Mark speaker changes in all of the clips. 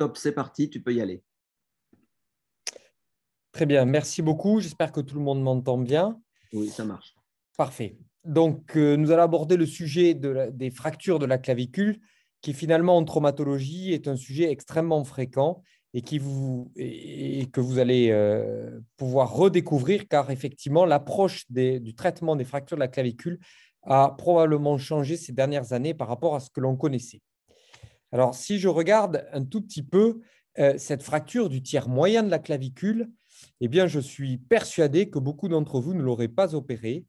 Speaker 1: Top, c'est parti, tu peux y aller. Très bien, merci beaucoup. J'espère que tout le monde m'entend bien. Oui, ça marche.
Speaker 2: Parfait. Donc, euh, nous allons aborder le sujet des fractures de la clavicule, qui finalement en traumatologie est un sujet extrêmement fréquent et, que vous allez euh, pouvoir redécouvrir, car effectivement, l'approche du traitement des fractures de la clavicule a probablement changé ces dernières années par rapport à ce que l'on connaissait. Alors, si je regarde un tout petit peu euh, cette fracture du tiers moyen de la clavicule, eh bien, je suis persuadé que beaucoup d'entre vous ne l'auraient pas opérée.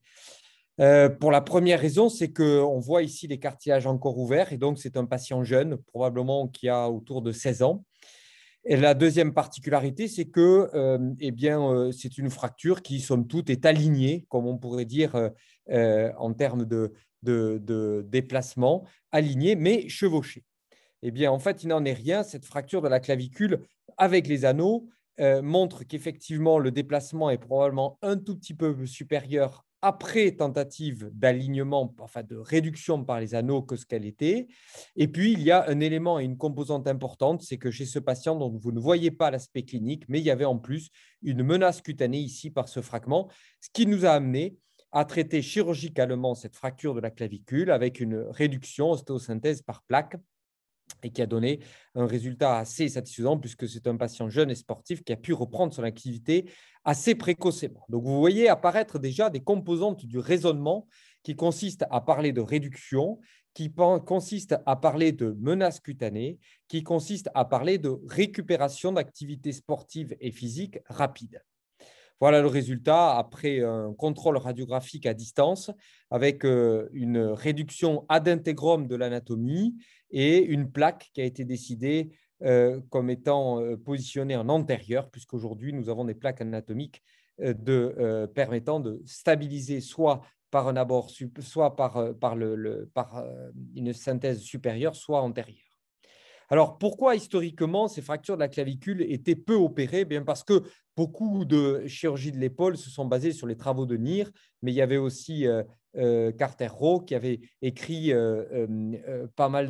Speaker 2: Euh, pour la première raison, c'est qu'on voit ici les cartilages encore ouverts, et donc c'est un patient jeune, probablement qui a autour de 16 ans. Et la deuxième particularité, c'est que euh, eh bien, c'est une fracture qui, somme toute, est alignée, comme on pourrait dire en termes de, de déplacement, alignée mais chevauchée eh bien, en fait, il n'en est rien. Cette fracture de la clavicule avec les anneaux euh, montre qu'effectivement, le déplacement est probablement un tout petit peu supérieur après tentative d'alignement, enfin de réduction par les anneaux que ce qu'elle était. Et puis, il y a un élément et une composante importante, c'est que chez ce patient dont vous ne voyez pas l'aspect clinique, mais il y avait en plus une menace cutanée ici par ce fragment, ce qui nous a amené à traiter chirurgicalement cette fracture de la clavicule avec une réduction ostéosynthèse par plaque et qui a donné un résultat assez satisfaisant puisque c'est un patient jeune et sportif qui a pu reprendre son activité assez précocement. Donc vous voyez apparaître déjà des composantes du raisonnement qui consistent à parler de réduction, qui consistent à parler de menaces cutanées, qui consistent à parler de récupération d'activités sportives et physiques rapides. Voilà le résultat après un contrôle radiographique à distance avec euh, une réduction ad integrum de l'anatomie et une plaque qui a été décidée euh, comme étant euh, positionnée en antérieur, puisqu'aujourd'hui nous avons des plaques anatomiques euh, de, permettant de stabiliser soit par un abord, soit par, le, par une synthèse supérieure, soit antérieure. Alors pourquoi historiquement ces fractures de la clavicule étaient peu opérées eh Bien Parce que beaucoup de chirurgies de l'épaule se sont basées sur les travaux de Nier, mais il y avait aussi euh, euh, Carter Rowe qui avait écrit euh, pas mal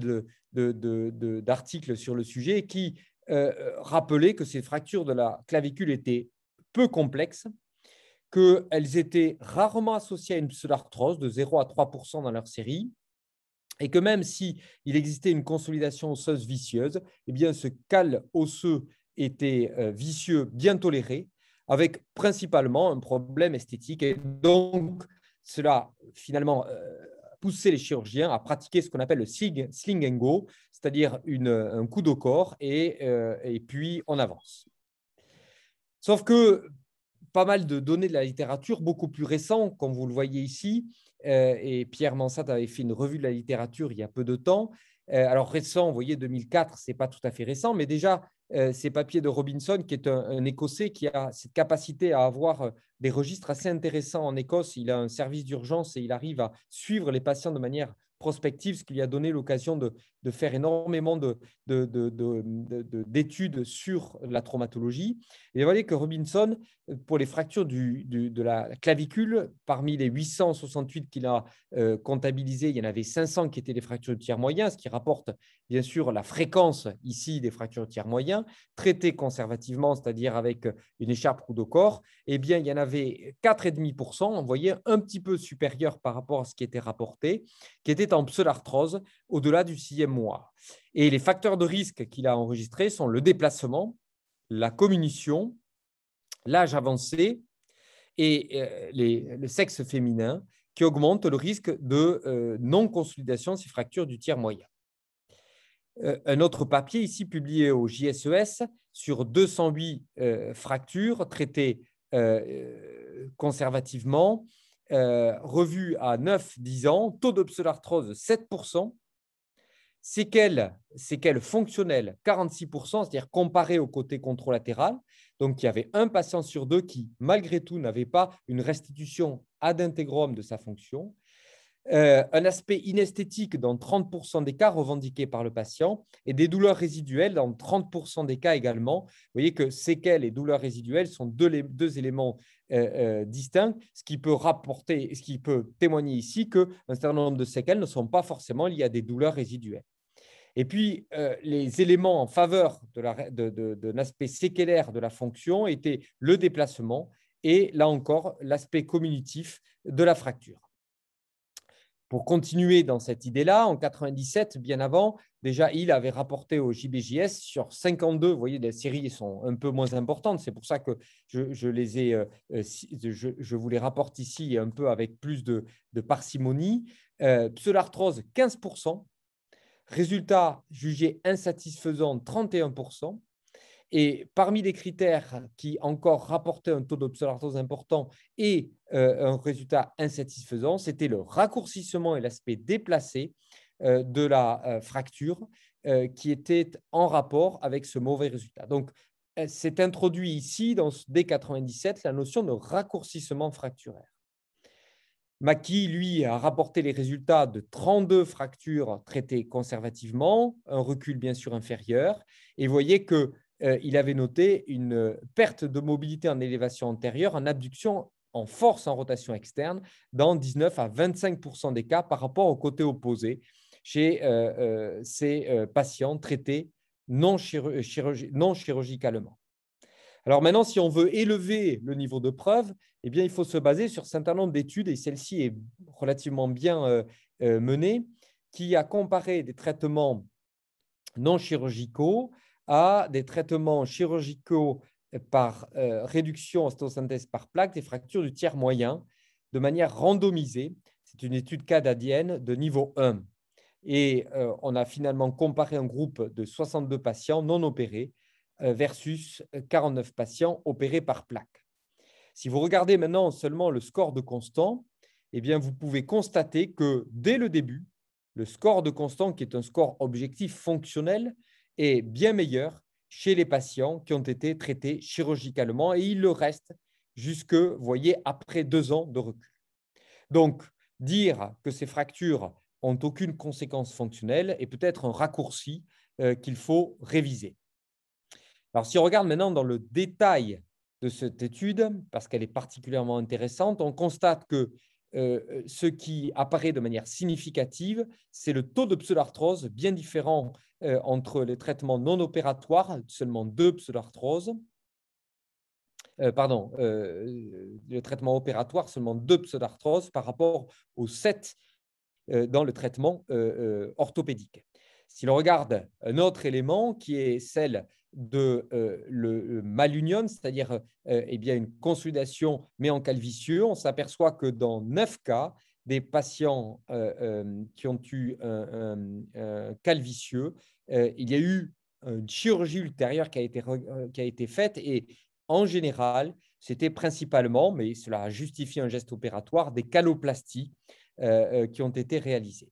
Speaker 2: d'articles sur le sujet qui rappelait que ces fractures de la clavicule étaient peu complexes, qu'elles étaient rarement associées à une pseudarthrose de 0 à 3 dans leur série, et que même si il existait une consolidation osseuse vicieuse, eh bien ce cal osseux était euh, vicieux bien toléré, avec principalement un problème esthétique. Et donc, cela finalement euh, poussé les chirurgiens à pratiquer ce qu'on appelle le sling, and go, c'est-à-dire un coup de corps et, euh, et puis on avance. Sauf que pas mal de données de la littérature, beaucoup plus récentes, comme vous le voyez ici, euh, et Pierre Mansat avait fait une revue de la littérature il y a peu de temps. Euh, alors récent, vous voyez, 2004, c'est pas tout à fait récent, mais déjà euh, ces papiers de Robinson, qui est un, Écossais qui a cette capacité à avoir euh, des registres assez intéressants en Écosse. Il a un service d'urgence et il arrive à suivre les patients de manière prospective, ce qui lui a donné l'occasion de, faire énormément d'études sur la traumatologie. Et vous voyez que Robinson, euh, pour les fractures de la clavicule, parmi les 868 qu'il a comptabilisées, il y en avait 500 qui étaient des fractures de tiers moyen, ce qui rapporte bien sûr la fréquence ici des fractures de tiers moyen traité traités conservativement, c'est-à-dire avec euh, une écharpe ou de corps, eh bien, il y en avait 4,5%, on voyait un petit peu supérieur par rapport à ce qui était rapporté, qui était en pseudarthrose au-delà du sixième mois. Et les facteurs de risque qu'il a enregistrés sont le déplacement, la communition, l'âge avancé et euh, le sexe féminin qui augmente le risque de euh, non-consolidation ces fractures du tiers moyen. Euh, un autre papier ici publié au JSES e sur 208 euh, fractures traitées euh, conservativement, revues à 9-10 ans, taux d'obsolarthrose 7%, séquelles, séquelles fonctionnelles 46%, c'est-à-dire comparé au côté contralatéral. Donc il y avait un patient sur deux qui, malgré tout, n'avait pas une restitution ad integrum de sa fonction. Euh, un aspect inesthétique dans 30% des cas revendiqués par le patient et des douleurs résiduelles dans 30% des cas également. Vous voyez que séquelles et douleurs résiduelles sont deux, éléments euh, euh, distincts, ce qui peut rapporter, ce qui peut témoigner ici qu'un certain nombre de séquelles ne sont pas forcément liées à des douleurs résiduelles. Et puis, les éléments en faveur d'un aspect séquelaire de la fonction étaient le déplacement et, là encore, l'aspect communitif de la fracture. Pour continuer dans cette idée-là, en 97, bien avant, déjà, il avait rapporté au JBJS sur 52. Vous voyez, les séries sont un peu moins importantes. C'est pour ça que je, les ai, euh, euh, je, vous les rapporte ici un peu avec plus de, parcimonie. Euh, pseudarthrose, 15%. Résultat jugé insatisfaisant, 31%. Et parmi les critères qui encore rapportaient un taux d'obsolescence important et euh, un résultat insatisfaisant, c'était le raccourcissement et l'aspect déplacé euh, de la euh, fracture qui était en rapport avec ce mauvais résultat. Donc, c'est introduit ici, dans, dès 1997, la notion de raccourcissement fracturaire. Maki, lui, a rapporté les résultats de 32 fractures traitées conservativement, un recul bien sûr inférieur, et voyez que euh, il avait noté une euh, perte de mobilité en élévation antérieure, en abduction en force en rotation externe dans 19 à 25 des cas par rapport au côté opposé chez euh, ces patients traités non, chirurgicalement. Alors maintenant, si on veut élever le niveau de preuve, eh bien, il faut se baser sur un certain nombre d'études, et celle-ci est relativement bien menée, qui a comparé des traitements non chirurgicaux à des traitements chirurgicaux par euh, réduction réduction ostéosynthèse par plaque des fractures du tiers moyen de manière randomisée. C'est une étude canadienne de niveau 1. Et euh, on a finalement comparé un groupe de 62 patients non opérés euh, versus 49 patients opérés par plaque. Si vous regardez maintenant seulement le score de constant, eh bien vous pouvez constater que dès le début, le score de constant, qui est un score objectif fonctionnel, est bien meilleur chez les patients qui ont été traités chirurgicalement et il le reste jusque, voyez, après deux ans de recul. Donc, dire que ces fractures ont aucune conséquence fonctionnelle est peut-être un raccourci euh, qu'il faut réviser. Alors, si on regarde maintenant dans le détail de cette étude, parce qu'elle est particulièrement intéressante, on constate que euh, euh, ce qui apparaît de manière significative, c'est le taux de pseudarthrose bien différent euh, entre les traitements non opératoires, seulement deux pseudarthroses, pardon, le traitement opératoire, seulement deux pseudarthroses par rapport aux sept dans le traitement orthopédique. Si l'on regarde un autre élément qui est celle de euh, le malunion, c'est-à-dire euh, eh bien une consolidation mais en calvicieux, on s'aperçoit que dans neuf cas, des patients euh, qui ont eu un, calvitieux, il y a eu une chirurgie ultérieure qui a été, qui a été faite et en général, c'était principalement, mais cela a justifié un geste opératoire, des caloplasties qui ont été réalisées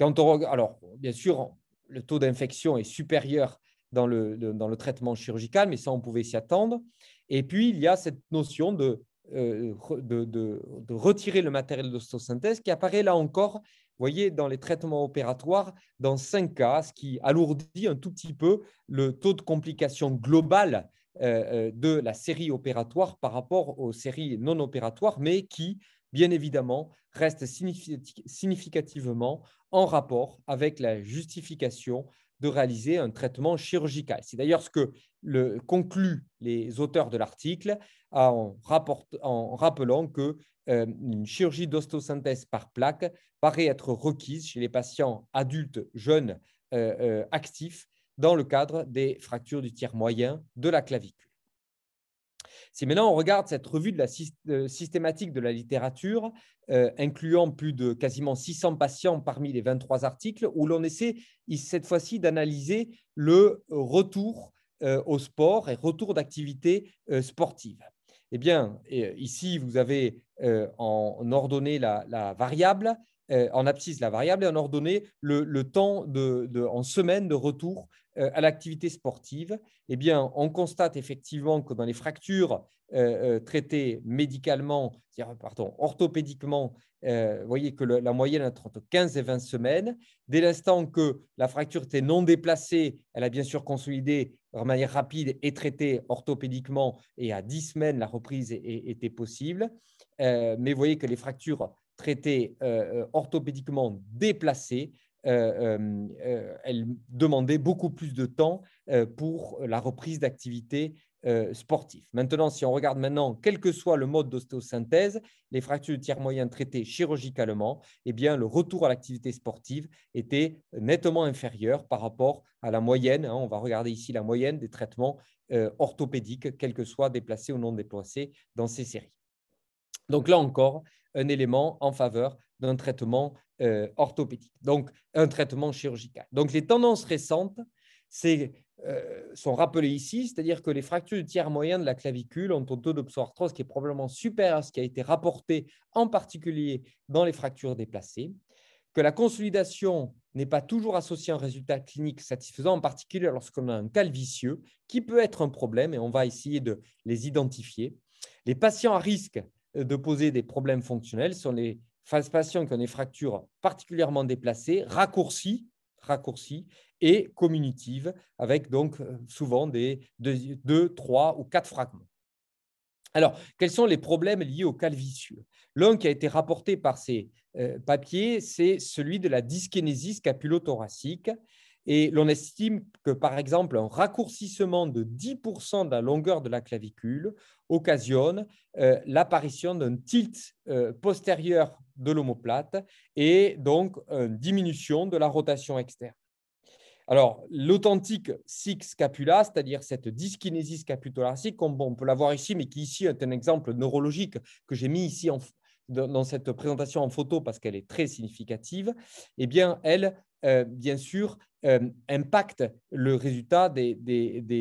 Speaker 2: alors, bien sûr, le taux d'infection est supérieur dans le, traitement chirurgical, mais ça, on pouvait s'y attendre. Et puis, il y a cette notion de, euh, retirer le matériel d'ostosynthèse qui apparaît là encore, vous voyez, dans les traitements opératoires, dans cinq cas, ce qui alourdit un tout petit peu le taux de complication global euh, euh, de la série opératoire par rapport aux séries non opératoires, mais qui bien évidemment, reste significativement en rapport avec la justification de réaliser un traitement chirurgical. C'est d'ailleurs ce que concluent les auteurs de l'article en, rappelant que euh, une chirurgie d'ostosynthèse par plaque paraît être requise chez les patients adultes jeunes euh, euh, actifs dans le cadre des fractures du tiers moyen de la clavicule. Si maintenant on regarde cette revue de la euh, systématique de la littérature, euh, incluant plus de quasiment 600 patients parmi les 23 articles, où l'on essaie cette fois-ci d'analyser le retour euh, au sport et retour d'activité sportive. Eh bien, ici, vous avez en ordonnée la, variable, en abscisse la variable, et en ordonnée le, temps de, en semaine de retour euh, à l'activité sportive, eh bien, on constate effectivement que dans les fractures euh, euh, traitées médicalement, pardon, orthopédiquement, vous voyez que la moyenne est entre 15 et 20 semaines. Dès l'instant que la fracture était non déplacée, elle a bien sûr consolidé de manière rapide et traitée orthopédiquement, et à 10 semaines, la reprise était possible. mais vous voyez que les fractures traitées orthopédiquement déplacées, euh, euh, euh, elle demandait beaucoup plus de temps pour la reprise d'activité sportive. Maintenant, si on regarde maintenant, quel que soit le mode d'ostéosynthèse, les fractures de tiers moyen traitées chirurgicalement, eh bien, le retour à l'activité sportive était nettement inférieur par rapport à la moyenne. Hein. on va regarder ici la moyenne des traitements orthopédiques, quels que soient déplacés ou non déplacés dans ces séries. Donc là encore, un élément en faveur d'un traitement euh, orthopédique, donc un traitement chirurgical. Donc les tendances récentes euh, sont rappelées ici, c'est-à-dire que les fractures du tiers moyen de la clavicule ont un taux d'opsoarthrose qui est probablement supérieur à ce qui a été rapporté, en particulier dans les fractures déplacées, que la consolidation n'est pas toujours associée à un résultat clinique satisfaisant, en particulier lorsqu'on a un calvicieux, qui peut être un problème, et on va essayer de les identifier. Les patients à risque de poser des problèmes fonctionnels sont les patients qui ont des fractures particulièrement déplacées, raccourcies, raccourcies et communitives, avec donc euh, souvent des deux, 3 ou quatre fragments. Alors, quels sont les problèmes liés au calvicieux L'un qui a été rapporté par ces euh, papiers, c'est celui de la dyskénésie scapulothoracique. Et l'on estime que, par exemple, un raccourcissement de 10% de la longueur de la clavicule occasionne euh, l'apparition d'un tilt euh, postérieur de l'omoplate et donc une euh, diminution de la rotation externe. Alors, l'authentique six scapula, c'est-à-dire cette dyskinésie scapulothoracique, comme on peut voir ici, mais qui ici est un exemple neurologique que j'ai mis ici dans cette présentation en photo parce qu'elle est très significative, eh bien, elle, bien sûr, euh, impacte le résultat des,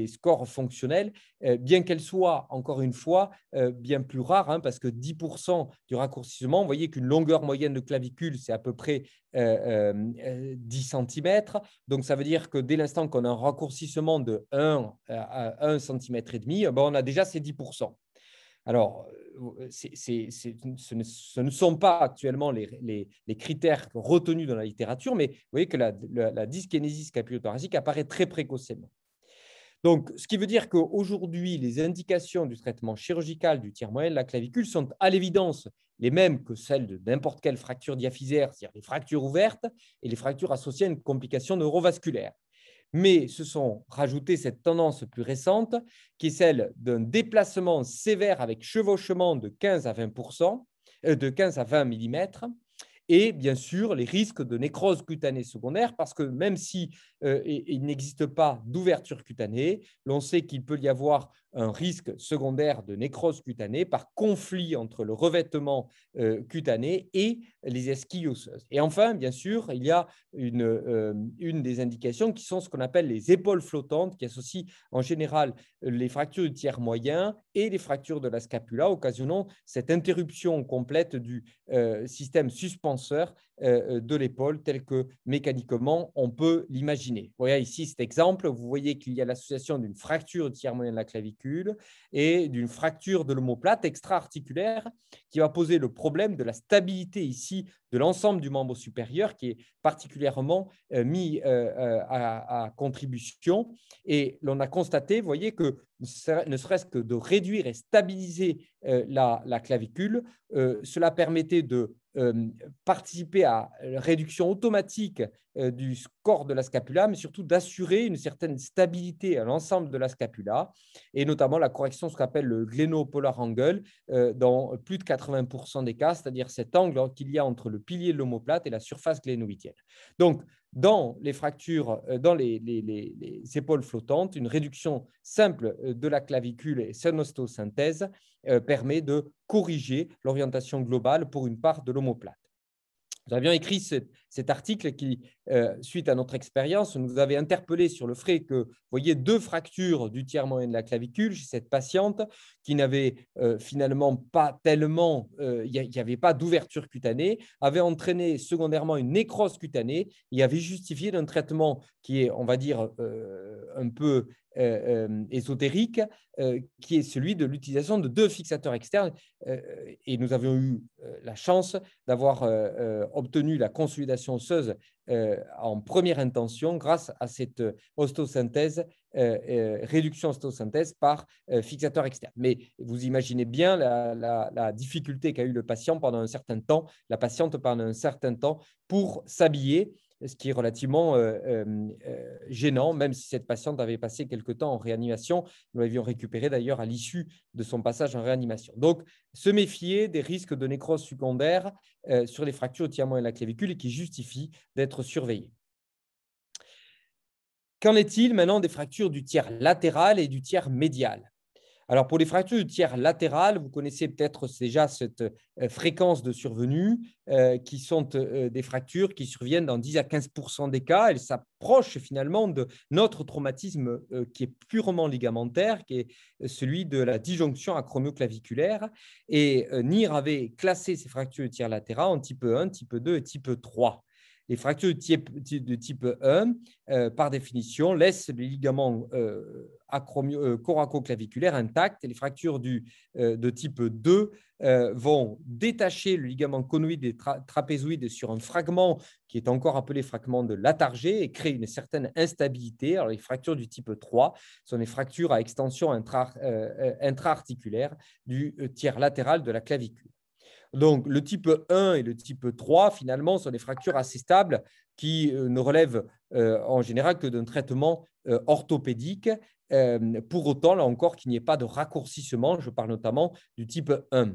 Speaker 2: scores fonctionnels, euh, bien qu'elle soit, encore une fois, euh, bien plus rare, hein, parce que 10% du raccourcissement, vous voyez qu'une longueur moyenne de clavicule, c'est à peu près 10 cm. Donc, ça veut dire que dès l'instant qu'on a un raccourcissement de 1 à 1 cm et demi, eh ben, on a déjà ces 10%. Alors, euh, ce, ne, sont pas actuellement les, critères retenus dans la littérature, mais vous voyez que la, dyskénésie scapulothoracique apparaît très précocement. Donc, ce qui veut dire qu'aujourd'hui, les indications du traitement chirurgical du tiers moyen de la clavicule sont à l'évidence les mêmes que celles de n'importe quelle fracture diaphysaire, c'est-à-dire les fractures ouvertes et les fractures associées à une complication neurovasculaire mais se sont rajoutées cette tendance plus récente qui est celle d'un déplacement sévère avec chevauchement de 15 à 20 euh, de 15 à 20 mm et bien sûr les risques de nécrose cutanée secondaire, parce que même si euh, il n'existe pas d'ouverture cutanée, l'on sait qu'il peut y avoir un risque secondaire de nécrose cutanée par conflit entre le revêtement euh, cutané et les esquilles Et enfin, bien sûr, il y a une, euh, une des indications qui sont ce qu'on appelle les épaules flottantes, qui associent en général les fractures du tiers moyen et les fractures de la scapula, occasionnant cette interruption complète du euh, système suspenseur euh, euh, de l'épaule telle que mécaniquement on peut l'imaginer. Voyez ici cet exemple, vous voyez qu'il y a l'association d'une fracture du tiers moyen de la clavicule et d'une fracture de l'omoplate extra-articulaire qui va poser le problème de la stabilité ici de l'ensemble du membre supérieur qui est particulièrement euh, mis à, contribution. Et l'on a constaté, vous voyez, que ne serait-ce que de réduire et stabiliser la clavicule, cela permettait de euh, participer à la réduction automatique euh, du, corps de la scapula, mais surtout d'assurer une certaine stabilité à l'ensemble de la scapula, et notamment la correction, ce qu'on appelle le glenopolar angle, euh, dans plus de 80% des cas, c'est-à-dire cet angle qu'il y a entre le pilier de l'homoplate et la surface glénoïdienne. Donc, dans les fractures, euh, dans les, épaules flottantes, une réduction simple euh, de la clavicule et sa ostosynthèse permet de corriger l'orientation globale pour une part de l'homoplate. Nous avions écrit cette cet article qui, euh, suite à notre expérience, nous avait interpellé sur le fait que, vous voyez, deux fractures du tiers moyen de la clavicule chez cette patiente qui n'avait euh, finalement pas tellement, euh, il n'y avait pas d'ouverture cutanée, avait entraîné secondairement une nécrose cutanée et avait justifié d'un traitement qui est, on va dire, un peu ésotérique, qui est celui de l'utilisation de deux fixateurs externes. et nous avions eu la chance d'avoir obtenu la consolidation euh, en première intention grâce à cette euh, ostosynthèse euh, réduction ostosynthèse par fixateur externe. Mais vous imaginez bien la, la difficulté qu'a eu le patient pendant un certain temps, la patiente pendant un certain temps pour s'habiller ce qui est relativement euh, euh, euh, gênant, même si cette patiente avait passé quelques temps en réanimation. Nous l'avions récupérée d'ailleurs à l'issue de son passage en réanimation. Donc, se méfier des risques de nécrose secondaire sur les fractures du tiers et la clavicule et qui justifient d'être surveillés. Qu'en est-il maintenant des fractures du tiers latéral et du tiers médial alors pour les fractures du tiers latéral, vous connaissez peut-être déjà cette euh, fréquence de survenue euh, qui sont euh, des fractures qui surviennent dans 10 à 15 des cas. Elles s'approchent finalement de notre traumatisme qui est purement ligamentaire, qui est celui de la disjonction acromioclaviculaire. Et NIR avait classé ces fractures du tiers latéral en type 1, type 2 et type 3. Les fractures de type, de type 1, euh, par définition, laissent les ligaments euh, euh, coraco-claviculaires intacts et les fractures du, de type 2 vont détacher le ligament conoïde et trapézoïde sur un fragment qui est encore appelé fragment de Latargé et créer une certaine instabilité. les fractures du type 3 sont les fractures à extension intra-articulaire du tiers latéral de la clavicule. Donc, le type 1 et le type 3, finalement, sont des fractures assez stables qui euh, ne relèvent euh, en général que d'un traitement euh, orthopédique. pour autant, là encore, qu'il n'y ait pas de raccourcissement. Je parle notamment du type 1.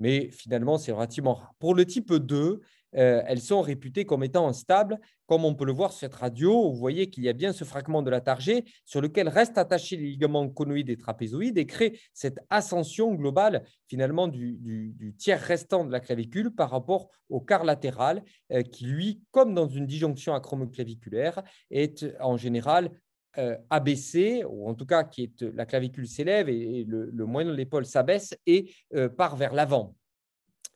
Speaker 2: Mais finalement, c'est relativement rare. Pour le type 2, euh, elles sont réputées comme étant instables. comme on peut le voir sur cette radio. Vous voyez qu'il y a bien ce fragment de la targée sur lequel restent attachés les ligaments conoïdes et trapézoïdes et crée cette ascension globale finalement du, tiers restant de la clavicule par rapport au quart latéral euh, qui, lui, comme dans une disjonction acromoclaviculaire, est en général euh, abaissé, ou en tout cas qui est la clavicule s'élève et, le, moyen de l'épaule s'abaisse et part vers l'avant.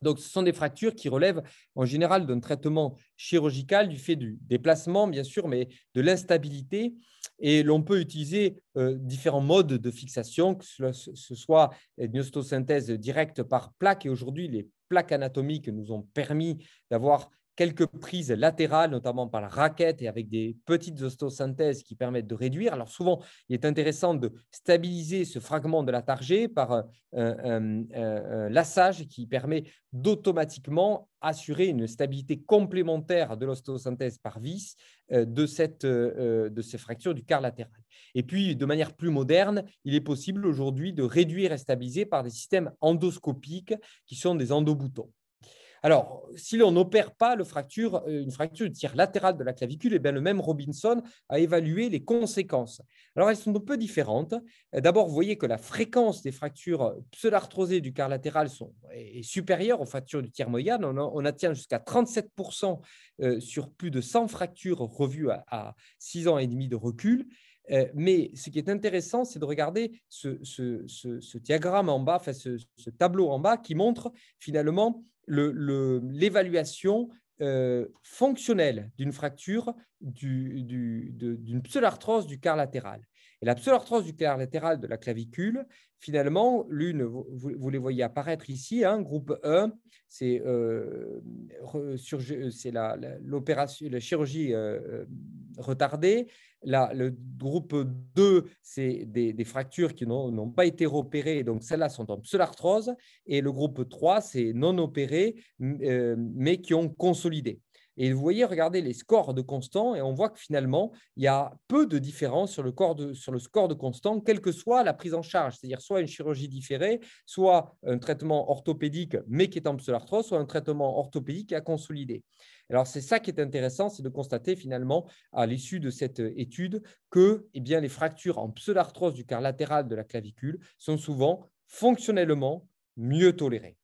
Speaker 2: Donc, ce sont des fractures qui relèvent en général d'un traitement chirurgical du fait du déplacement, bien sûr, mais de l'instabilité. Et l'on peut utiliser euh, différents modes de fixation, que ce soit une ostosynthèse directe par plaque. Et aujourd'hui, les plaques anatomiques nous ont permis d'avoir quelques prises latérales, notamment par la raquette et avec des petites ostéosynthèses qui permettent de réduire. Alors souvent, il est intéressant de stabiliser ce fragment de la targée par un, euh, euh, euh, lassage qui permet d'automatiquement assurer une stabilité complémentaire de l'ostéosynthèse par vis de, de ces fractures du quart latéral. Et puis, de manière plus moderne, il est possible aujourd'hui de réduire et stabiliser par des systèmes endoscopiques qui sont des endoboutons. Alors, si l'on n'opère pas fracture, euh, une fracture du tiers latéral de la clavicule, et eh bien le même Robinson a évalué les conséquences. Alors, elles sont un peu différentes. Euh, d'abord, vous voyez que la fréquence des fractures pseudarthrosées du quart latéral est, supérieure aux fractures du tiers moyen. On, atteint jusqu'à 37% euh, sur plus de 100 fractures revues à, 6 ans et demi de recul mais ce qui est intéressant, c'est de regarder ce, diagramme en bas, ce, tableau en bas qui montre finalement l'évaluation euh, fonctionnelle d'une fracture d'une du, du, pseudarthrose du quart latéral. Et la pseudarthrose du quart latéral de la clavicule, finalement, l'une, vous, les voyez apparaître ici, hein, groupe 1, c'est euh, la, la, chirurgie euh, retardés. Là, le groupe 2, c'est des, fractures qui n'ont pas été repérées, donc celles-là sont en pseudarthrose. Et le groupe 3, c'est non opéré, euh, mais qui ont consolidé. Et vous voyez, regardez les scores de constant, et on voit que finalement, il y a peu de différence sur le, sur le score de constant, quelle que soit la prise en charge, c'est-à-dire soit une chirurgie différée, soit un traitement orthopédique, mais qui est en pseudarthrose, soit un traitement orthopédique à consolider. Alors, c'est ça qui est intéressant, c'est de constater finalement, à l'issue de cette étude, que eh bien, les fractures en pseudarthrose du quart latéral de la clavicule sont souvent fonctionnellement mieux tolérées.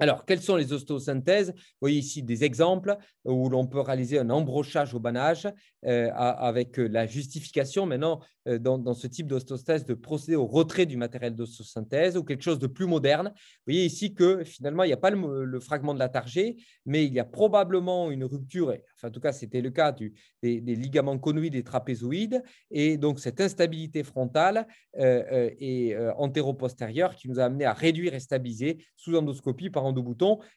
Speaker 2: Alors, quelles sont les ostosynthèses Vous voyez ici des exemples où l'on peut réaliser un embrochage au banage euh, avec euh, la justification maintenant euh, dans, ce type d'ostéosynthèse de procéder au retrait du matériel d'ostosynthèse ou quelque chose de plus moderne. Vous voyez ici que finalement, il n'y a pas le, fragment de la targée, mais il y a probablement une rupture, enfin, en tout cas, c'était le cas des, ligaments conoïdes et trapézoïdes, et donc cette instabilité frontale et et postérieure qui nous a amené à réduire et stabiliser sous endoscopie par de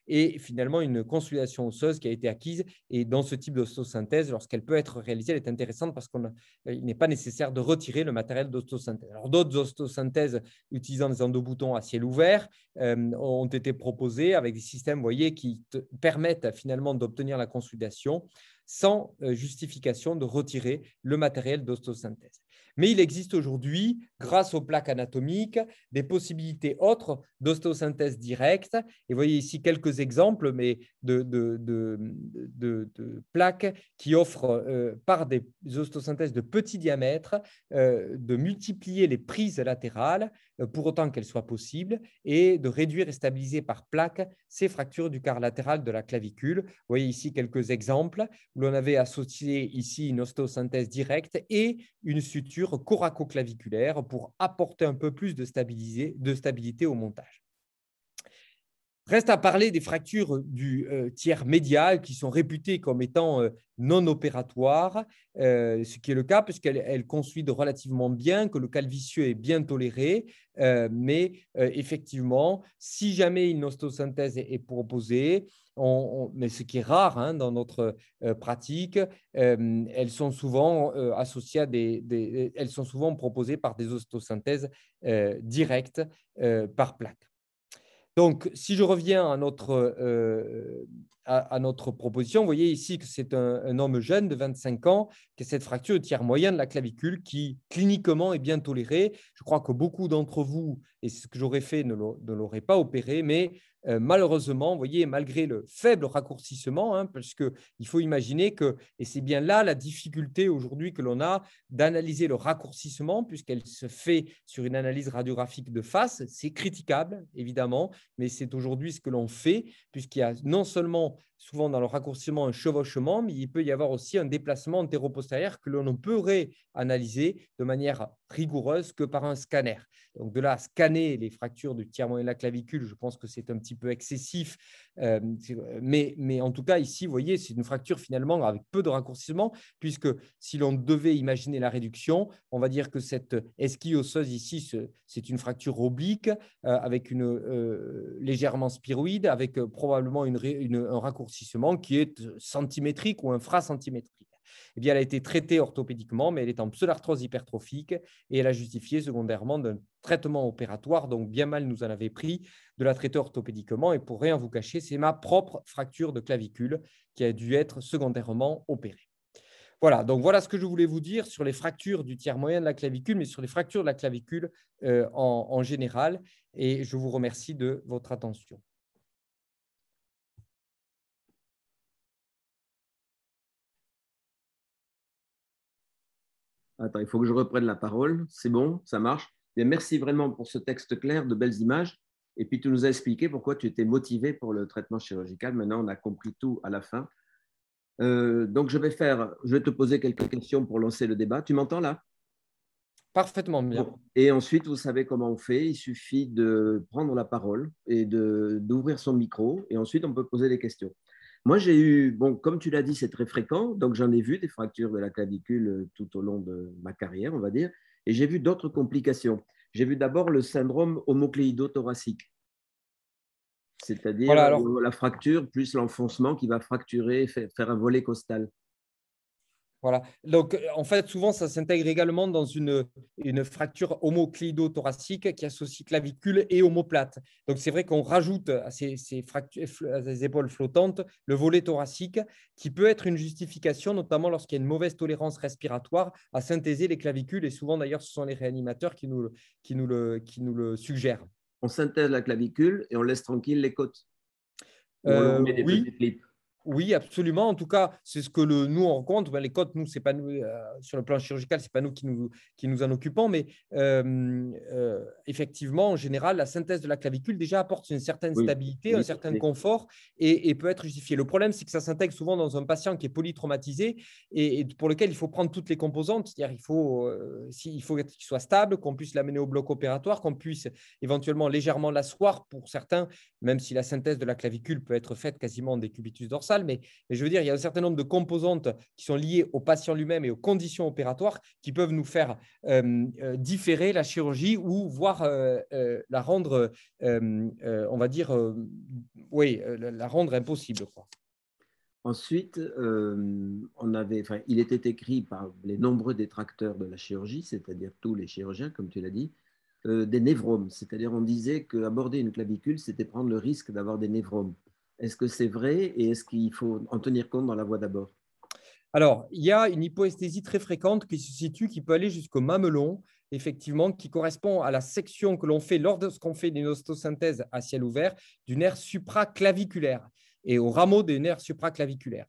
Speaker 2: et finalement une consolidation osseuse qui a été acquise. Et dans ce type d'ostosynthèse, lorsqu'elle peut être réalisée, elle est intéressante parce qu'il euh, n'est pas nécessaire de retirer le matériel d'ostosynthèse. Alors d'autres ostosynthèses utilisant des endoboutons à ciel ouvert euh, ont été proposées avec des systèmes, voyez, qui permettent finalement d'obtenir la consolidation sans euh, justification de retirer le matériel d'ostosynthèse. Mais il existe aujourd'hui, grâce aux plaques anatomiques, des possibilités autres d'ostéosynthèse directe. Et vous voyez ici quelques exemples mais de, de, de, de plaques qui offrent, euh, par des ostéosynthèses de petit diamètre, euh, de multiplier les prises latérales, euh, pour autant qu'elles soient possibles, et de réduire et stabiliser par plaque ces fractures du quart latéral de la clavicule. Vous voyez ici quelques exemples où l'on avait associé ici une ostéosynthèse directe et une suture coraco-claviculaire pour apporter un peu plus de, de stabilité au montage. Reste à parler des fractures du euh, tiers médial qui sont réputées comme étant euh, non opératoires, euh, ce qui est le cas puisqu'elles construisent relativement bien, que le calvicieux est bien toléré, mais effectivement, si jamais une ostosynthèse est, proposée, mais ce qui est rare hein, dans notre pratique, elles sont souvent associées des, elles sont souvent proposées par des ostosynthèses directes par plaque. Donc, si je reviens à notre euh, à, notre proposition. Vous voyez ici que c'est un, homme jeune de 25 ans qui a cette fracture de tiers moyen de la clavicule qui cliniquement est bien tolérée. Je crois que beaucoup d'entre vous, et ce que j'aurais fait, ne l'auraient pas opéré, mais euh, malheureusement, vous voyez, malgré le faible raccourcissement, hein, parce qu'il faut imaginer que, et c'est bien là la difficulté aujourd'hui que l'on a d'analyser le raccourcissement, puisqu'elle se fait sur une analyse radiographique de face, c'est critiquable, évidemment, mais c'est aujourd'hui ce que l'on fait, puisqu'il y a non seulement souvent dans le raccourcissement un chevauchement, mais il peut y avoir aussi un déplacement antéro que l'on pourrait analyser de manière rigoureuse que par un scanner. Donc de là scanner les fractures du tiers moyen de la clavicule, je pense que c'est un petit peu excessif. Euh, mais, mais en tout cas, ici, vous voyez, c'est une fracture finalement avec peu de raccourcissement, puisque si l'on devait imaginer la réduction, on va dire que cette esquille osseuse ici, c'est une fracture oblique euh, avec une euh, légèrement spiroïde, avec probablement une, un raccourcissement qui est centimétrique ou infracentimétrique. Eh elle a été traitée orthopédiquement, mais elle est en pseudarthrose hypertrophique et elle a justifié secondairement d'un traitement opératoire. Donc, bien mal nous en avait pris de la traiter orthopédiquement. Et pour rien vous cacher, c'est ma propre fracture de clavicule qui a dû être secondairement opérée. Voilà, donc voilà ce que je voulais vous dire sur les fractures du tiers moyen de la clavicule, mais sur les fractures de la clavicule euh, en général.
Speaker 1: Et je vous remercie de votre attention. Attends, il faut que je reprenne la parole. C'est bon, ça marche. merci vraiment pour ce texte clair, de belles images. Et puis, tu nous as expliqué pourquoi tu étais motivé pour le traitement chirurgical. Maintenant, on a compris tout à la fin. Euh, donc, je vais, faire, je vais te poser quelques questions pour lancer le débat. Tu m'entends là Parfaitement bien. Et ensuite, vous savez comment on fait. Il suffit de prendre la parole et d'ouvrir son micro. Et ensuite, on peut poser des questions. Moi, j'ai eu, bon, comme tu l'as dit, c'est très fréquent, donc j'en ai vu des fractures de la clavicule euh, tout au long de ma carrière, on va dire, et j'ai vu d'autres complications. J'ai vu d'abord le syndrome homocléido-thoracique, c'est-à-dire euh, la fracture plus l'enfoncement qui va fracturer, faire un volet costal.
Speaker 2: Donc, euh, en fait, souvent, ça s'intègre également dans une, une fracture thoracique qui associe clavicule et omoplate. Donc, c'est vrai qu'on rajoute à ces, épaules flottantes le volet thoracique qui peut être une justification, notamment lorsqu'il y a une mauvaise tolérance respiratoire, à synthéser les clavicules. Et souvent, d'ailleurs, ce sont les réanimateurs qui nous, qui nous, le, qui nous le suggèrent.
Speaker 1: On synthèse la clavicule et on laisse tranquille les côtes. Euh, on des oui. Clips.
Speaker 2: Oui, absolument. En tout cas, c'est ce que nous on rencontre. Ben, les côtes, nous, c'est pas nous euh, sur le plan chirurgical, c'est pas nous qui nous en occupons, mais euh, euh, effectivement, en général, la synthèse de la clavicule déjà apporte une certaine stabilité, un certain confort et, peut être justifiée. Le problème, c'est que ça s'intègre souvent dans un patient qui est polytraumatisé et, pour lequel il faut prendre toutes les composantes. C'est-à-dire, il faut il faut qu'il soit stable, qu'on puisse l'amener au bloc opératoire, qu'on puisse éventuellement légèrement l'asseoir pour certains, même si la synthèse de la clavicule peut être faite quasiment en décubitus dorsal mais, je veux dire, il y a un certain nombre de composantes qui sont liées au patient lui-même et aux conditions opératoires qui peuvent nous faire euh, euh, différer la chirurgie ou voire euh, la rendre, on va dire, oui, la rendre impossible.
Speaker 1: Ensuite, on avait, il était écrit par les nombreux détracteurs de la chirurgie, c'est-à-dire tous les chirurgiens, comme tu l'as dit, des névromes. C'est-à-dire, on disait qu'aborder une clavicule, c'était prendre le risque d'avoir des névromes. Est-ce que c'est vrai et est-ce qu'il faut en tenir compte dans la voie d'abord
Speaker 2: alors, il y a une hypoesthésie très fréquente qui se situe, qui peut aller jusqu'au mamelon, effectivement, qui correspond à la section que l'on fait lors de ce qu'on fait d'une ostosynthèse à ciel ouvert du nerf supraclaviculaire et au rameau des nerfs supraclaviculaires.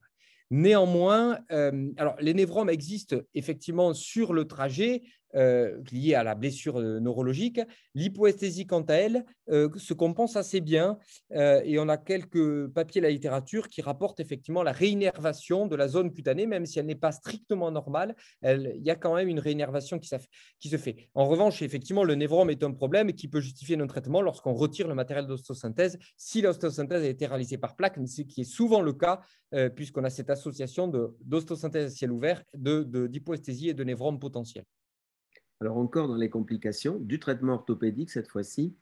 Speaker 2: Néanmoins, euh, alors les névromes existent effectivement sur le trajet, euh, liées à la blessure euh, neurologique. L'hypoesthésie, quant à elle, euh, se compense assez bien et on a quelques papiers de la littérature qui rapportent effectivement la réinnervation de la zone cutanée, même si elle n'est pas strictement normale, il y a quand même une réinnervation qui, qui, se fait. En revanche, effectivement, le névrome est un problème qui peut justifier notre traitement lorsqu'on retire le matériel d'ostosynthèse si l'ostosynthèse a été réalisée par plaque, ce qui est souvent le cas puisqu'on a cette association d'ostosynthèse à ciel ouvert, d'hypoesthésie de, et de névrome potentiel.
Speaker 1: Alors encore dans les complications du traitement orthopédique cette fois-ci,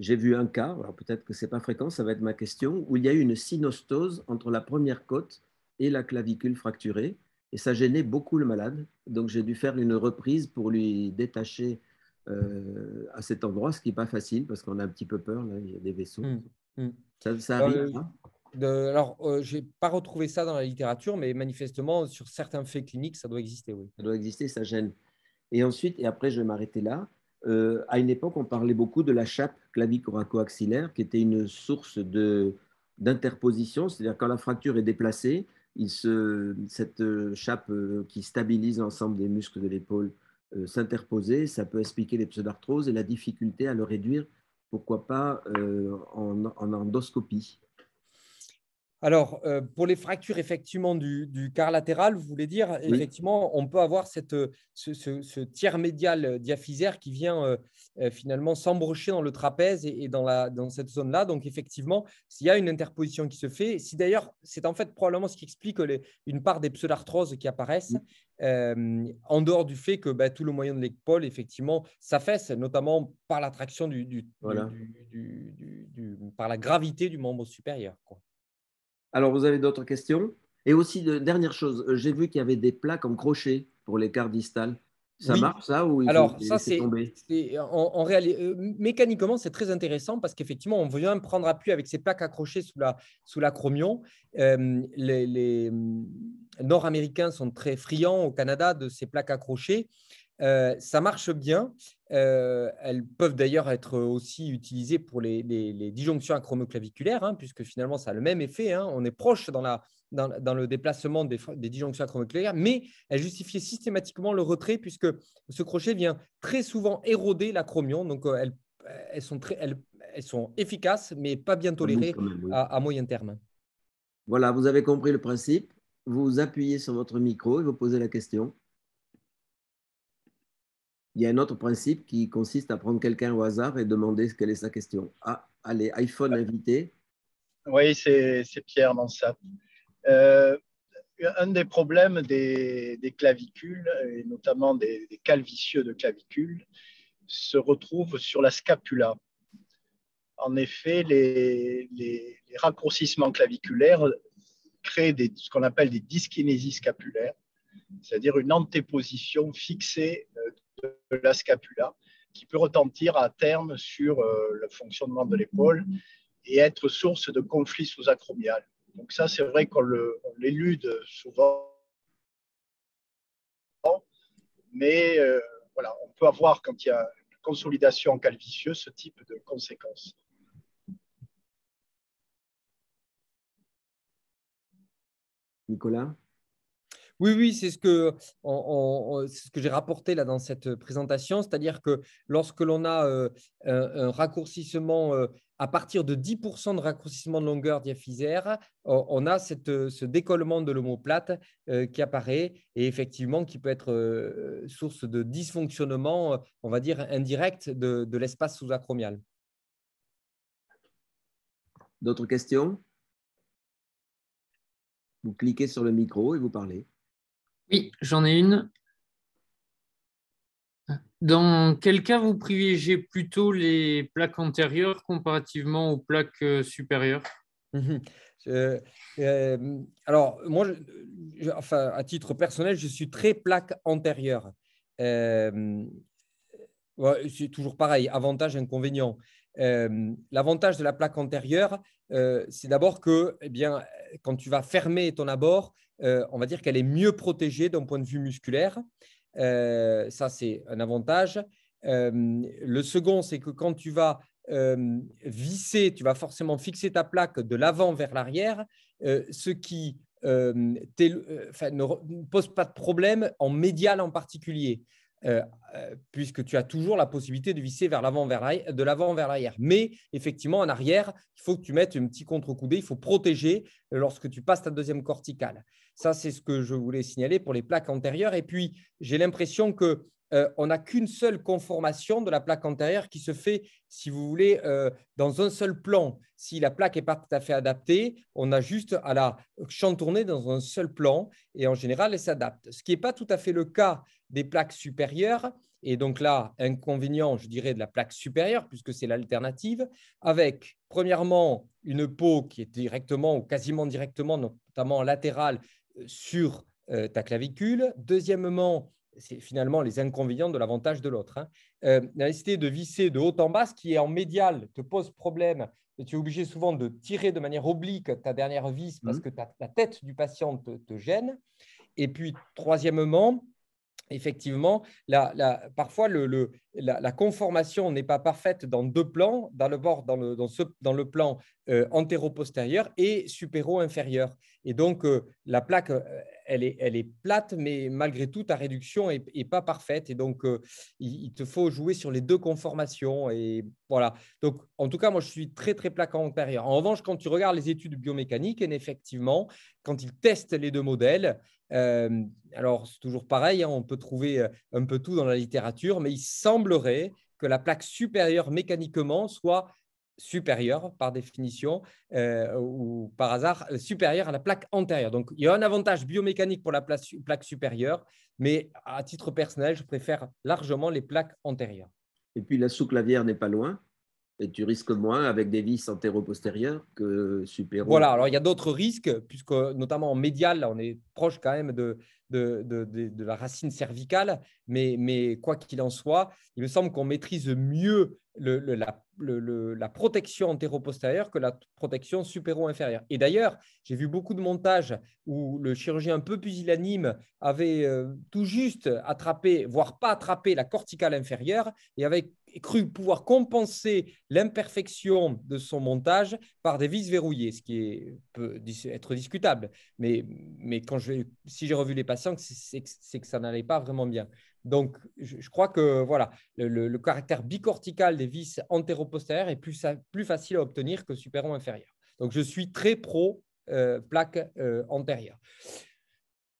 Speaker 1: j'ai vu un cas, alors peut-être que ce n'est pas fréquent, ça va être ma question, où il y a eu une synostose entre la première côte et la clavicule fracturée, et ça gênait beaucoup le malade. Donc j'ai dû faire une reprise pour lui détacher euh, à cet endroit, ce qui n'est pas facile parce qu'on a un petit peu peur, il y a des vaisseaux. Mmh, mmh. Ça, arrive.
Speaker 2: Hein. alors, euh, je n'ai pas retrouvé ça dans la littérature, mais manifestement, sur certains faits cliniques, ça doit exister. Oui.
Speaker 1: Ça doit exister, ça gêne. Et ensuite, et après, je vais m'arrêter là. Euh, à une époque, on parlait beaucoup de la chape clavicoraco-axillaire, qui était une source d'interposition, c'est-à-dire quand la fracture est déplacée, cette euh, chape euh, qui stabilise l'ensemble des muscles de l'épaule s'interposait, ça peut expliquer les pseudarthroses et la difficulté à le réduire, pourquoi pas en endoscopie.
Speaker 2: Alors, euh, pour les fractures effectivement du, car latéral, vous voulez dire, effectivement, on peut avoir cette, euh, ce, tiers médial euh, diaphysaire qui vient finalement s'embrocher dans le trapèze et, dans, la, dans cette zone-là. Donc, effectivement, s'il y a une interposition qui se fait, si d'ailleurs, c'est en fait probablement ce qui explique une part des pseudarthroses qui apparaissent, en dehors du fait que bah, tout le moyen de l'épaule, effectivement, s'affaisse, notamment par l'attraction du, par la gravité du membre supérieur.
Speaker 1: Alors, vous avez d'autres questions Et aussi, dernière chose, euh, j'ai vu qu'il y avait des plaques en crochet pour les distal. Ça marche, ça ou il Alors, ça, c'est. En,
Speaker 2: réalité, euh, mécaniquement, c'est très intéressant parce qu'effectivement, on vient prendre appui avec ces plaques accrochées sous la, sous l'acromion. Euh, les Nord-Américains sont très friands au Canada de ces plaques accrochées. Euh, ça marche bien. Euh, elles peuvent d'ailleurs être aussi utilisées pour les, disjonctions acromioclaviculaires hein, puisque finalement, ça a le même effet. Hein. On est proche dans, dans, le déplacement des, disjonctions acromioclaviculaires mais elles justifiaient systématiquement le retrait, puisque ce crochet vient très souvent éroder l'acromion. Donc, euh, elles, sont efficaces, mais pas bien tolérées à moyen terme.
Speaker 1: Voilà, vous avez compris le principe. Vous appuyez sur votre micro et vous posez la question il y a un autre principe qui consiste à prendre quelqu'un au hasard et demander quelle est sa question. Ah, allez, iPhone invité. Oui, c'est Pierre dans Euh, un des problèmes des, clavicules, et notamment des, calvitieux de clavicules, se retrouve sur la scapula. En effet, les, raccourcissements claviculaires créent ce qu'on appelle des dyskinésies scapulaires, c'est-à-dire une antéposition fixée euh, de la scapula qui peut retentir à terme sur euh, le fonctionnement de l'épaule et être source de conflits sous acromial. Donc ça, c'est vrai qu'on l'élude souvent, mais euh, voilà, on peut avoir, quand il y a une consolidation calvitieuse, ce type de conséquences. Nicolas
Speaker 2: oui, oui, c'est ce que, j'ai rapporté là dans cette présentation, c'est-à-dire que lorsque l'on a euh, un, raccourcissement euh, à partir de 10% de raccourcissement de longueur diaphysaire, on a ce décollement de l'homoplate euh, qui apparaît et effectivement qui peut être source de dysfonctionnement, on va dire, indirect de l'espace sous-acromial.
Speaker 1: D'autres questions Vous cliquez sur le micro et vous parlez.
Speaker 2: Oui, j'en ai une. Dans quel cas vous privilégiez plutôt les plaques antérieures comparativement aux plaques euh, supérieures mhm. euh, Alors, moi, enfin, à titre personnel, je suis très plaque antérieure. Euh, c'est toujours pareil, avantage, inconvénient. Euh, l'avantage de la plaque antérieure, euh, c'est d'abord que eh bien, quand tu vas fermer ton abord, euh, on va dire qu'elle est mieux protégée d'un point de vue musculaire. ça, c'est un avantage. le second, c'est que quand tu vas visser, tu vas forcément fixer ta plaque de l'avant vers l'arrière, ce qui ne pose pas de problème en médial en particulier. Euh, euh, puisque tu as toujours la possibilité de visser vers l'avant, vers de l'avant vers l'arrière. Mais effectivement, en arrière, il faut que tu mettes un petit contre-coudé, il faut protéger lorsque tu passes ta deuxième corticale. Ça, c'est ce que je voulais signaler pour les plaques antérieures. Et puis, j'ai l'impression que euh, on n'a qu'une seule conformation de la plaque antérieure qui se fait, si vous voulez, euh, dans un seul plan. Si la plaque n'est pas tout à fait adaptée, on a juste à la chantourner dans un seul plan et en général, elle s'adapte. Ce qui n'est pas tout à fait le cas des plaques supérieures. Et donc là, inconvénient, je dirais, de la plaque supérieure, puisque c'est l'alternative, avec, premièrement, une peau qui est directement ou quasiment directement, notamment latérale, euh, sur ta clavicule. Deuxièmement, c'est finalement les inconvénients de l'avantage de l'autre. Hein. Euh, la nécessité de visser de haut en bas, ce qui est en médial, te pose problème. tu es obligé souvent de tirer de manière oblique ta dernière vis parce mmh. que la tête du patient te, gêne. Et puis, troisièmement, effectivement, la, parfois le, la, conformation n'est pas parfaite dans deux plans, dans le, bord, dans le, ce, dans le plan euh, antéro-postérieur et supéro-inférieur. Et donc, euh, la plaque, euh, elle est, elle est, plate, mais malgré tout, ta réduction est, pas parfaite. Et donc, il, te faut jouer sur les deux conformations. Et voilà. Donc, en tout cas, moi, je suis très, très plaque antérieure. En revanche, quand tu regardes les études biomécaniques, et effectivement, quand ils testent les deux modèles, alors c'est toujours pareil, hein, on peut trouver un peu tout dans la littérature, mais il semble semblerait que la plaque supérieure mécaniquement soit supérieure par définition euh, ou par hasard euh, supérieure à la plaque antérieure. Donc il y a un avantage biomécanique pour la plaque supérieure, mais à titre personnel, je préfère largement les plaques antérieures.
Speaker 1: Et puis la sous-clavière n'est pas loin et tu risques moins avec des vis antéro-postérieures que supéro. Voilà, alors il
Speaker 2: y a d'autres risques, puisque notamment en médial, on est proche quand même de, de, la racine cervicale, mais, mais quoi qu'il en soit, il me semble qu'on maîtrise mieux le, la, protection antéro-postérieure que la protection supéro-inférieure. Et d'ailleurs, j'ai vu beaucoup de montages où le chirurgien un peu pusillanime avait euh, tout juste attrapé, voire pas attrapé, la corticale inférieure, et avec cru pouvoir compenser l'imperfection de son montage par des vis verrouillées, ce qui est, peut être discutable. Mais, mais quand je, si j'ai revu les patients, c'est que, ça n'allait pas vraiment bien. Donc, je, crois que voilà, le, caractère bicortical des vis antéro est plus, plus facile à obtenir que supéro-inférieur. Donc, je suis très pro euh, plaque euh, antérieure.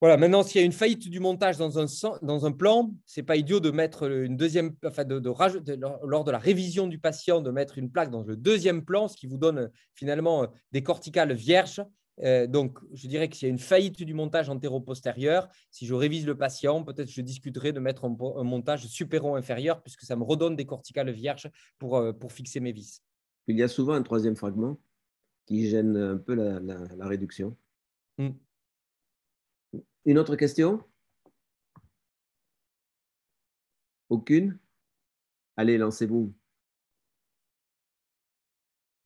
Speaker 2: Voilà, maintenant, s'il y a une faillite du montage dans un, dans un plan, c'est pas idiot de mettre une deuxième, enfin, lors de la révision du patient, de mettre une plaque dans le deuxième plan, ce qui vous donne finalement euh, des corticales vierges. Euh, donc, je dirais que s'il y a une faillite du montage antéro-postérieur, si je révise le patient, peut-être je discuterai de mettre un, montage supéro-inférieur, puisque ça me redonne des corticales vierges pour, euh, pour fixer mes vis.
Speaker 1: Il y a souvent un troisième fragment qui gêne un peu la, réduction. Hmm. Une autre question Aucune Allez, lancez-vous.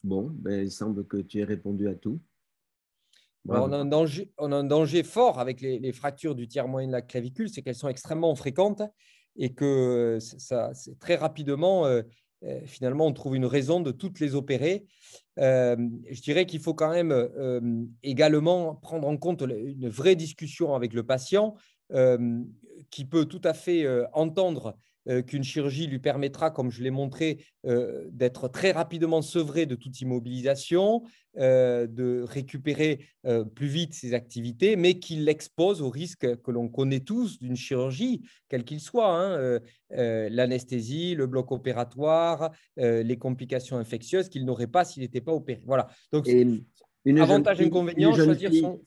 Speaker 1: Bon, ben, il semble que tu aies répondu à tout. On a, un
Speaker 2: danger, fort avec les, fractures du tiers moyen de la clavicule, c'est qu'elles sont extrêmement fréquentes et que ça, très rapidement, euh, euh, finalement, on trouve une raison de toutes les opérer. Euh, je dirais qu'il faut quand même euh, également prendre en compte une vraie discussion avec le patient qui peut tout à fait entendre euh, qu'une chirurgie lui permettra, comme je l'ai montré, euh, d'être très rapidement sevré de toute immobilisation, euh, de récupérer plus vite ses activités, mais qu'il l'expose au risque que l'on connaît tous d'une chirurgie, quel qu'il soit, hein, l'anesthésie, le bloc opératoire, les complications infectieuses
Speaker 1: qu'il n'aurait pas s'il n'était pas opéré. Voilà. Donc, avantage inconvénient, choisir son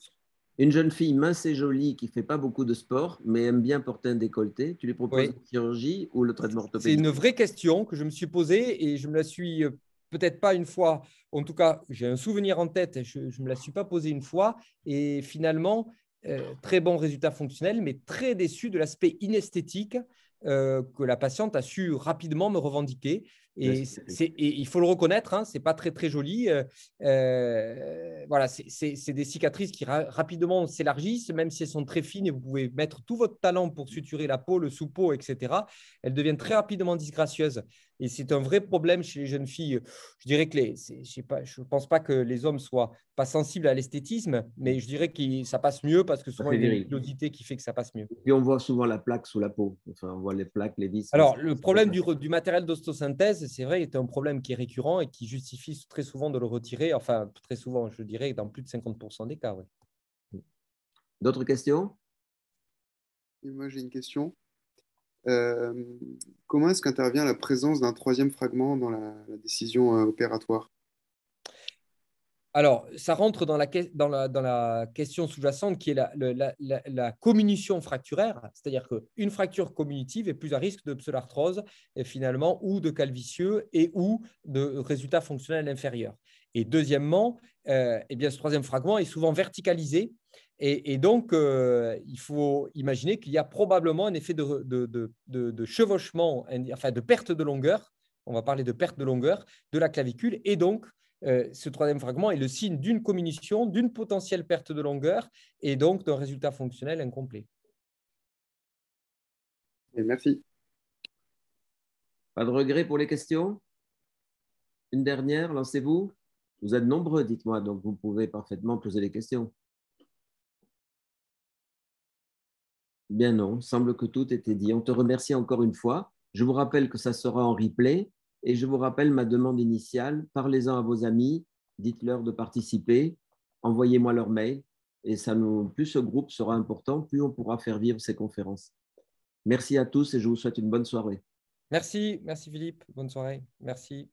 Speaker 1: une jeune fille mince et jolie qui fait pas beaucoup de sport, mais aime bien porter un décolleté, tu lui proposes une chirurgie ou le traitement orthopédique C'est une vraie
Speaker 2: question que je me suis posée et je me la suis euh, peut-être pas une fois, en tout cas, j'ai un souvenir en tête, je ne me la suis pas posée une fois, et finalement, euh, très bon résultat fonctionnel, mais très déçu de l'aspect inesthétique euh, que la patiente a su rapidement me revendiquer. Et, il faut le reconnaître, hein, c'est pas très très joli. Euh, euh, voilà, c'est des cicatrices qui rapidement s'élargissent, même si elles sont très fines et vous pouvez mettre tout votre talent pour suturer la peau, le sous-peau, etc. Elles deviennent très rapidement disgracieuses. Et c'est un vrai problème chez les jeunes filles. Je dirais que les, je ne pense pas que les hommes soient pas sensibles à l'esthétisme, mais je dirais que ça passe mieux parce que souvent il y a une qui fait que ça passe mieux.
Speaker 1: Et on voit souvent la plaque sous la peau. Enfin, on voit les plaques, les vis. Alors, le problème
Speaker 2: du, matériel d'ostosynthèse, c'est vrai, est un problème qui est récurrent et qui justifie très souvent de le retirer. Enfin, très souvent, je dirais, dans plus de 50% des cas.
Speaker 1: D'autres questions et Moi, j'ai une question.
Speaker 2: Euh, comment est-ce qu'intervient la présence d'un troisième fragment dans la, décision euh, opératoire Alors, ça rentre dans la, dans la, question sous-jacente qui est la, comminution fracturaire, c'est-à-dire qu'une fracture communitive est plus à risque de pseudarthrose et finalement ou de calvitieux et ou de résultats fonctionnels inférieurs. Et deuxièmement, euh, eh bien, ce troisième fragment est souvent verticalisé et, donc, euh, il faut imaginer qu'il y a probablement un effet de, chevauchement, enfin de perte de longueur, on va parler de perte de longueur de la clavicule, et donc euh, ce troisième fragment est le signe d'une comminution, d'une potentielle perte de longueur et donc d'un résultat fonctionnel incomplet.
Speaker 1: merci. Pas de regret pour les questions Une dernière, lancez-vous. Vous êtes nombreux, dites-moi, donc vous pouvez parfaitement poser les questions. Bien non, semble que tout était dit. On te remercie encore une fois. Je vous rappelle que ça sera en replay et je vous rappelle ma demande initiale. Parlez-en à vos amis, dites-leur de participer, envoyez-moi leur mail et ça nous, plus ce groupe sera important, plus on pourra faire vivre ces conférences. Merci à tous et je vous souhaite une bonne soirée.
Speaker 2: Merci, merci Philippe, bonne soirée. Merci.